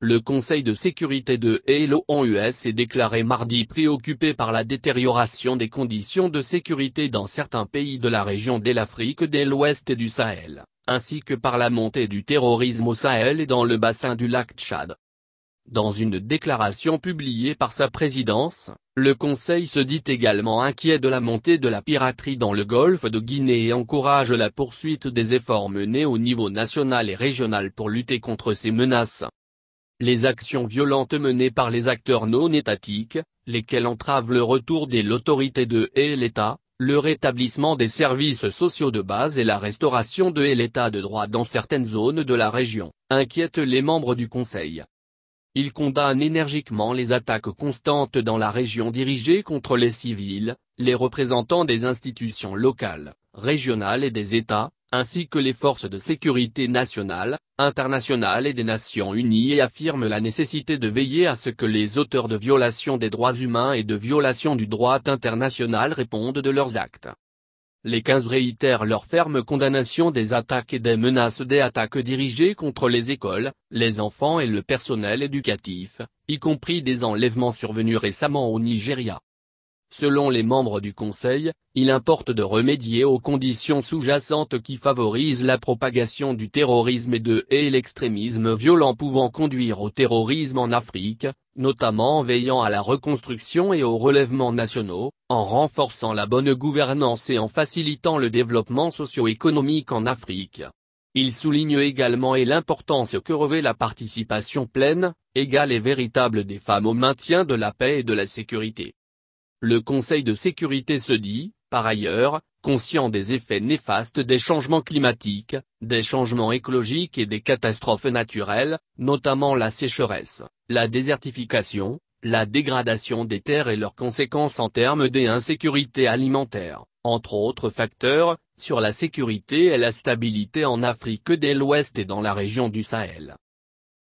Le Conseil de sécurité de US est déclaré mardi préoccupé par la détérioration des conditions de sécurité dans certains pays de la région de l'Afrique de l'Ouest et du Sahel, ainsi que par la montée du terrorisme au Sahel et dans le bassin du lac Tchad. Dans une déclaration publiée par sa présidence, le Conseil se dit également inquiet de la montée de la piraterie dans le golfe de Guinée et encourage la poursuite des efforts menés au niveau national et régional pour lutter contre ces menaces les actions violentes menées par les acteurs non étatiques, lesquels entravent le retour de l'autorité de et l'État, le rétablissement des services sociaux de base et la restauration de et l'État de droit dans certaines zones de la région, inquiètent les membres du Conseil. Ils condamnent énergiquement les attaques constantes dans la région dirigées contre les civils, les représentants des institutions locales, régionales et des États, ainsi que les forces de sécurité nationale, internationales et des Nations Unies et affirment la nécessité de veiller à ce que les auteurs de violations des droits humains et de violations du droit international répondent de leurs actes. Les 15 réitèrent leur ferme condamnation des attaques et des menaces des attaques dirigées contre les écoles, les enfants et le personnel éducatif, y compris des enlèvements survenus récemment au Nigeria. Selon les membres du Conseil, il importe de remédier aux conditions sous-jacentes qui favorisent la propagation du terrorisme et de et l'extrémisme violent pouvant conduire au terrorisme en Afrique, notamment en veillant à la reconstruction et aux relèvements nationaux, en renforçant la bonne gouvernance et en facilitant le développement socio-économique en Afrique. Il souligne également et l'importance que revêt la participation pleine, égale et véritable des femmes au maintien de la paix et de la sécurité. Le Conseil de sécurité se dit, par ailleurs, conscient des effets néfastes des changements climatiques, des changements écologiques et des catastrophes naturelles, notamment la sécheresse, la désertification, la dégradation des terres et leurs conséquences en termes d'insécurité alimentaire, entre autres facteurs, sur la sécurité et la stabilité en Afrique de l'Ouest et dans la région du Sahel.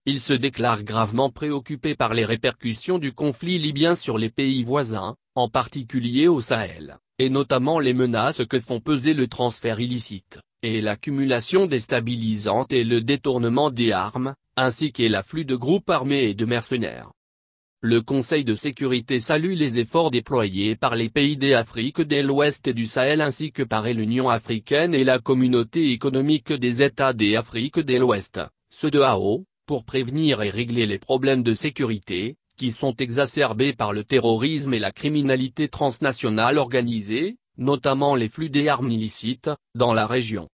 Il se déclare gravement préoccupé par les répercussions du conflit libyen sur les pays voisins, en particulier au Sahel, et notamment les menaces que font peser le transfert illicite, et l'accumulation déstabilisante et le détournement des armes, ainsi que l'afflux de groupes armés et de mercenaires. Le Conseil de sécurité salue les efforts déployés par les pays d'Afrique de l'Ouest et du Sahel ainsi que par l'Union africaine et la communauté économique des États d'Afrique de l'Ouest, ceux de AO, pour prévenir et régler les problèmes de sécurité, qui sont exacerbés par le terrorisme et la criminalité transnationale organisée, notamment les flux des armes illicites, dans la région.